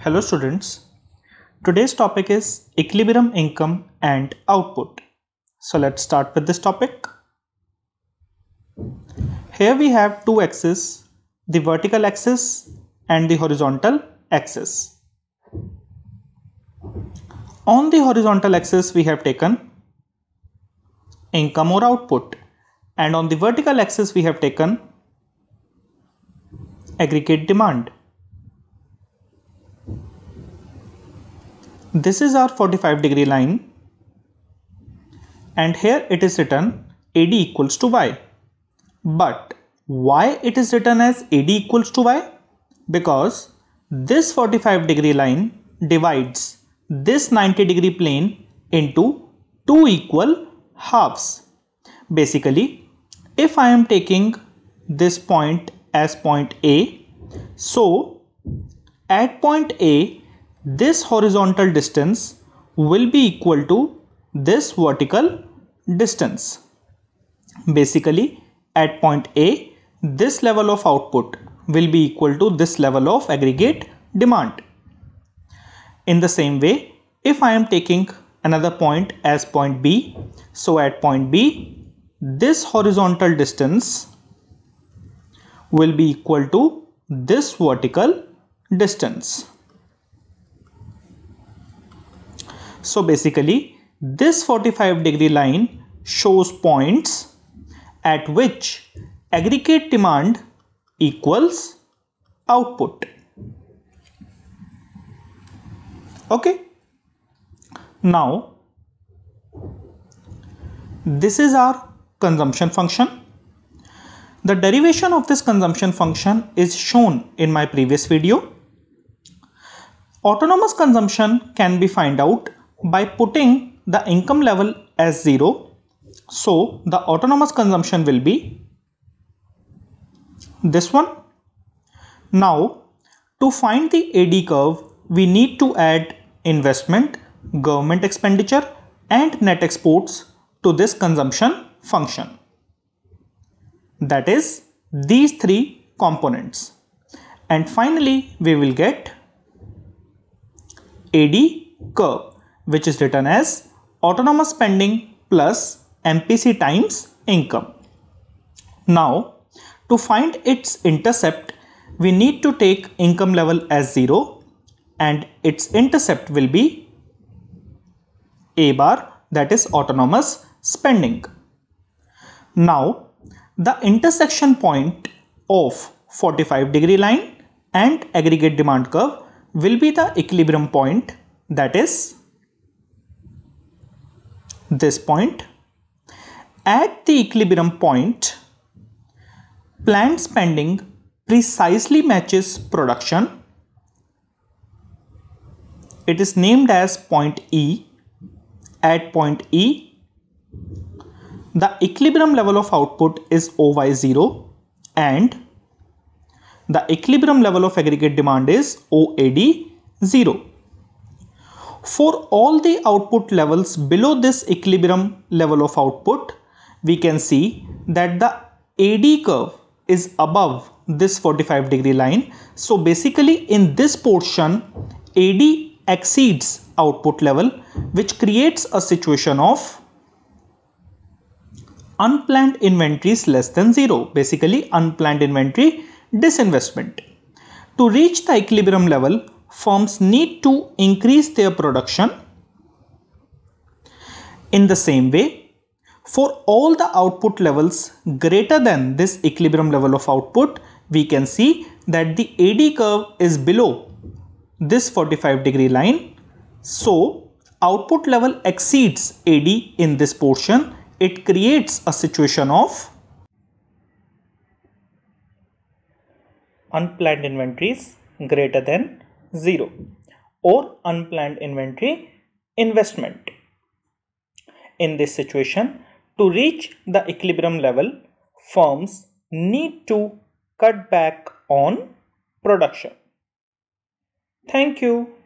Hello students. Today's topic is equilibrium income and output. So let's start with this topic. Here we have two axes, the vertical axis and the horizontal axis. On the horizontal axis we have taken income or output and on the vertical axis we have taken aggregate demand. This is our 45 degree line and here it is written AD equals to Y. But why it is written as AD equals to Y? Because this 45 degree line divides this 90 degree plane into two equal halves. Basically, if I am taking this point as point A, so at point A, this horizontal distance will be equal to this vertical distance. Basically at point A this level of output will be equal to this level of aggregate demand. In the same way if I am taking another point as point B so at point B this horizontal distance will be equal to this vertical distance. So basically this 45 degree line shows points at which aggregate demand equals output. Okay. Now this is our consumption function. The derivation of this consumption function is shown in my previous video. Autonomous consumption can be find out by putting the income level as 0 so the autonomous consumption will be this one now to find the AD curve we need to add investment government expenditure and net exports to this consumption function that is these three components and finally we will get AD curve which is written as autonomous spending plus MPC times income. Now, to find its intercept, we need to take income level as 0 and its intercept will be A bar that is autonomous spending. Now, the intersection point of 45 degree line and aggregate demand curve will be the equilibrium point that is this point. At the equilibrium point, plant spending precisely matches production. It is named as point E. At point E, the equilibrium level of output is OY0 and the equilibrium level of aggregate demand is OAD0. For all the output levels below this equilibrium level of output, we can see that the AD curve is above this 45 degree line. So basically in this portion, AD exceeds output level which creates a situation of unplanned inventories less than zero, basically unplanned inventory disinvestment. To reach the equilibrium level, firms need to increase their production. In the same way, for all the output levels greater than this equilibrium level of output, we can see that the AD curve is below this 45 degree line. So, output level exceeds AD in this portion. It creates a situation of unplanned inventories greater than 0 or unplanned inventory investment. In this situation, to reach the equilibrium level, firms need to cut back on production. Thank you.